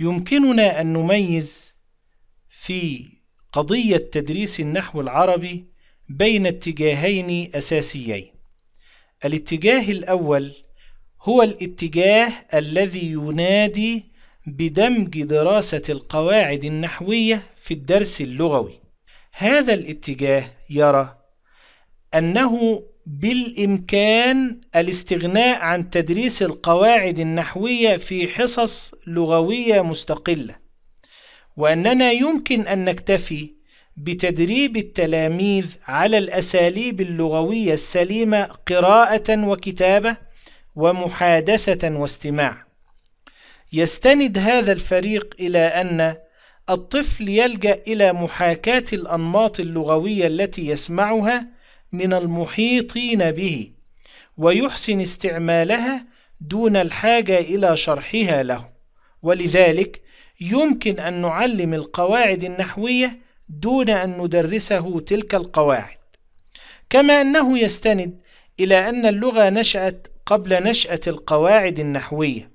يمكننا أن نميز في قضية تدريس النحو العربي بين اتجاهين أساسيين الاتجاه الأول هو الاتجاه الذي ينادي بدمج دراسة القواعد النحوية في الدرس اللغوي هذا الاتجاه يرى أنه بالإمكان الاستغناء عن تدريس القواعد النحوية في حصص لغوية مستقلة، وأننا يمكن أن نكتفي بتدريب التلاميذ على الأساليب اللغوية السليمة قراءة وكتابة ومحادثة واستماع. يستند هذا الفريق إلى أن الطفل يلجأ إلى محاكاة الأنماط اللغوية التي يسمعها من المحيطين به ويحسن استعمالها دون الحاجة إلى شرحها له ولذلك يمكن أن نعلم القواعد النحوية دون أن ندرسه تلك القواعد كما أنه يستند إلى أن اللغة نشأت قبل نشأة القواعد النحوية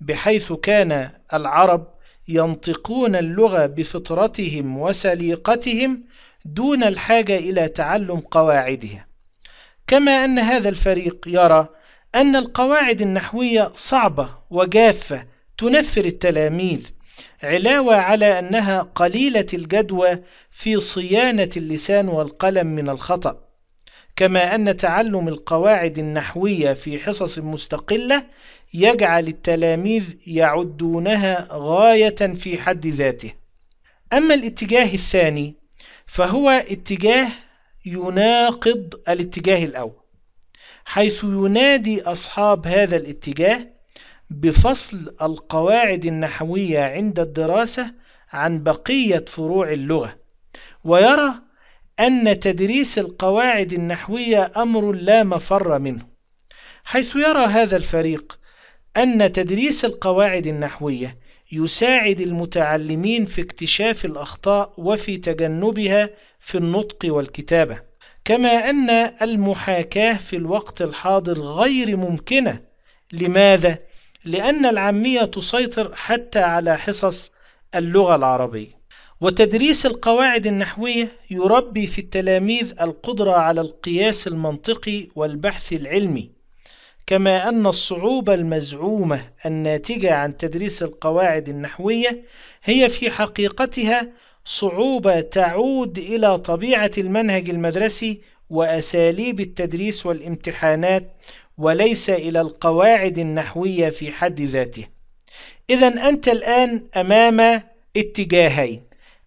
بحيث كان العرب ينطقون اللغة بفطرتهم وسليقتهم دون الحاجة إلى تعلم قواعدها كما أن هذا الفريق يرى أن القواعد النحوية صعبة وجافة تنفر التلاميذ علاوة على أنها قليلة الجدوى في صيانة اللسان والقلم من الخطأ كما أن تعلم القواعد النحوية في حصص مستقلة يجعل التلاميذ يعدونها غاية في حد ذاته أما الاتجاه الثاني فهو اتجاه يناقض الاتجاه الأول حيث ينادي أصحاب هذا الاتجاه بفصل القواعد النحوية عند الدراسة عن بقية فروع اللغة ويرى أن تدريس القواعد النحوية أمر لا مفر منه حيث يرى هذا الفريق أن تدريس القواعد النحوية يساعد المتعلمين في اكتشاف الأخطاء وفي تجنبها في النطق والكتابة كما أن المحاكاة في الوقت الحاضر غير ممكنة لماذا؟ لأن العامية تسيطر حتى على حصص اللغة العربية وتدريس القواعد النحوية يربي في التلاميذ القدرة على القياس المنطقي والبحث العلمي كما أن الصعوبة المزعومة الناتجة عن تدريس القواعد النحوية هي في حقيقتها صعوبة تعود إلى طبيعة المنهج المدرسي وأساليب التدريس والامتحانات وليس إلى القواعد النحوية في حد ذاته إذا أنت الآن أمام اتجاهين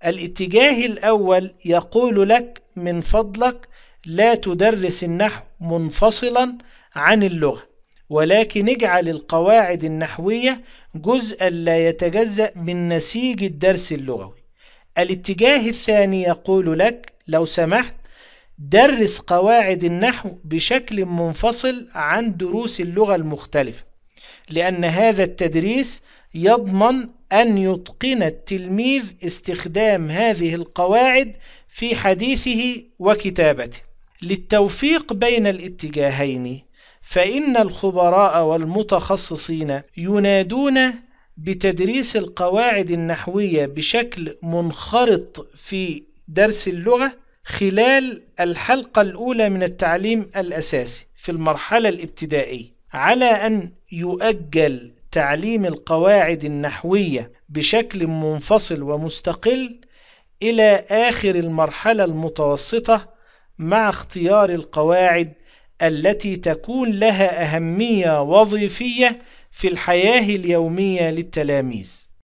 الاتجاه الأول يقول لك من فضلك لا تدرس النحو منفصلا عن اللغة ولكن اجعل القواعد النحوية جزءا لا يتجزأ من نسيج الدرس اللغوي الاتجاه الثاني يقول لك لو سمحت درس قواعد النحو بشكل منفصل عن دروس اللغة المختلفة لأن هذا التدريس يضمن أن يتقن التلميذ استخدام هذه القواعد في حديثه وكتابته للتوفيق بين الاتجاهين فإن الخبراء والمتخصصين ينادون بتدريس القواعد النحوية بشكل منخرط في درس اللغة خلال الحلقة الأولى من التعليم الأساسي في المرحلة الابتدائية على أن يؤجل تعليم القواعد النحوية بشكل منفصل ومستقل إلى آخر المرحلة المتوسطة مع اختيار القواعد التي تكون لها أهمية وظيفية في الحياة اليومية للتلاميذ